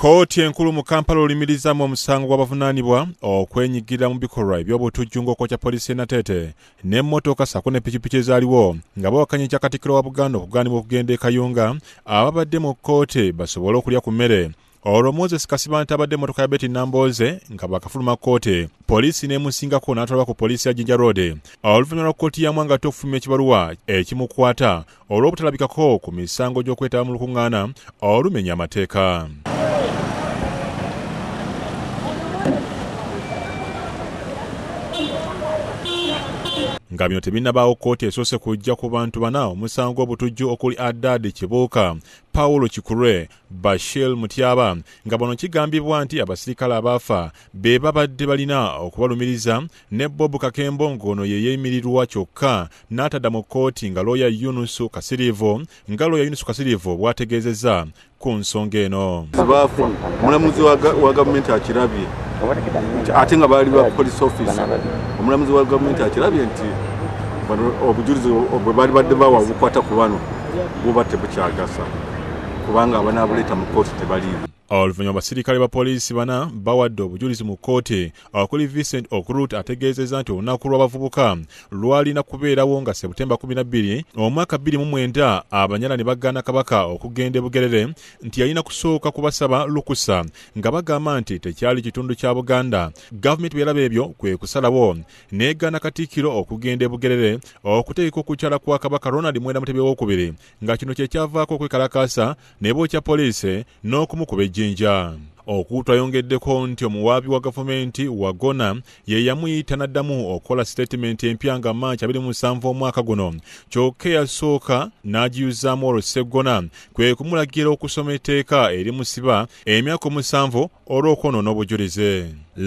kooti enkulu mu kampala olumirizamu omusango gw'abavunaanibwa okwenyigira mu bikolwa eby'obutujju ngaokoca polisi enatete n'emmotoka saku nepikipiki ezaaliwo nga bawakanyica katikkiro wa buganda okugaanibwa okugenda ekayunga ababadde mu kooti basobole okulya ku mmere olwo moses kasiba nti abadde emmotoka ya beti nambooze nga bakafuluma kooti poliisi n'emusingako n'atwalwa ku poliisi ya jinja rode oluvannyuma lwa kooti yamu angatte okufuluma ekibaluwa ekimukwata olw'obutalabikako ku misango gy'okwetaba mu lukuŋŋaana olumenya amateeka nga bino tebinnabaawo kkooti esoose kujja ku bantu bana omusango obutujju okuli addaadi kibuuka pawulo kikure bashil mutyaba nga bano kigambibwa nti abasirikale abaafa be babadde balina okubalumiriza ne bobu kakembo ng'ono yeyeeyimirirwa kyokka n'atadda mu kkooti nga looya yunusu kasirivu nga looya yunusu kasirivu bwategeezezza ku nsonga eno zibaafa omulamuzi wa gavumenti akirabye ate nga baali ba police office omulamuzi wa gavumenti akirabye nti obujulizi bwe baali badde bawa obukwata ku bano buba tebukyagasa kubanga abanabuleeta mu kooti tebaliiwe oluvannyuma abasirikale ba poliisi bana bawadde obujulizi mu kkooti okuli vincent okrut ategeezezza nti olunaku lw'abavubuka lwalina kubeerawo nga seputemba 12 omwaka 29 abanyala ne bagaana kabaka okugenda e bugerere nti yalina kusooka kubasaba lukusa nga bagamba nti tekyali kitundu kya buganda gavumenti bwe yalaba ebyo kwe kusalawo neegaana katikkiro okugenda e bugerere okutegeka okukyala kwa kabaka ronald mwera mutebi owokubiri nga kino kyekyavaako okwekalakaasa ne bookya poliisi n'okumukuba ejj jinja okuuta ayongeddeko nti omuwaabi wa gavumenti wa gona ye yamuyita n'addamu okukola sitatimenti empya nga maaki 27 omwaka guno kyokka eyasooka n'agiyuzaamu oluseggona kwe kumulagira okusoma etteeka erimusiba emyaka omusanvu olw'okwonoona obujulize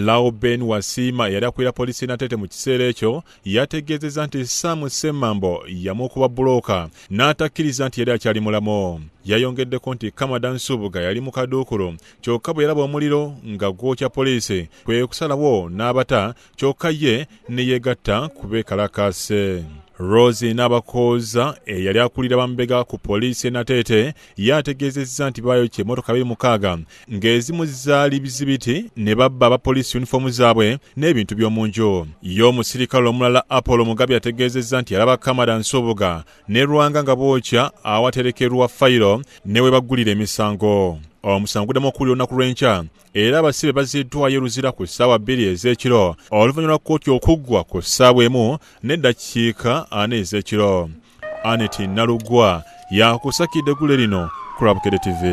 lawben wasiima eyali akwira poliisi natete mu kiseera ekyo yategeezezza nti saamu semambo yamuokuba bulooka n'atakkiriza nti yali akyali mulamu yayongeddeko nti kamada nsubuga yali mu kaduukulu kyokka bwe yalaba omuliro nga gwokya poliisi kwe kusalawo n'abata kyokka ye ne yeegatta kubeekalakaase rosi nabakooza eyali eh, akulira bambega ku poliisi enatete yategeezezza nti baayo kyemotoka 26 ng'ezimu zaali bizibiti ne babba abapoliisi yunifoomu zaabwe n'ebintu by'omunju y'omusirikale omulala apollo mugabi yategeezezza nti yalaba kamada nsubuga ne rwanga nga bookya awaterekerwa fayiro ne we baggulira emisango omusango gudamu okuwulira olunaku lw'enkya era abasibe baziddwayo oluzira ku ssaawa bbiri ez'ekiro oluvannyuma lwa kkooti okuggwa ku ssaawa emu neddakiika ana ez'ekiro aneti nalugwa yakusakidde eggule lino kurabukere tv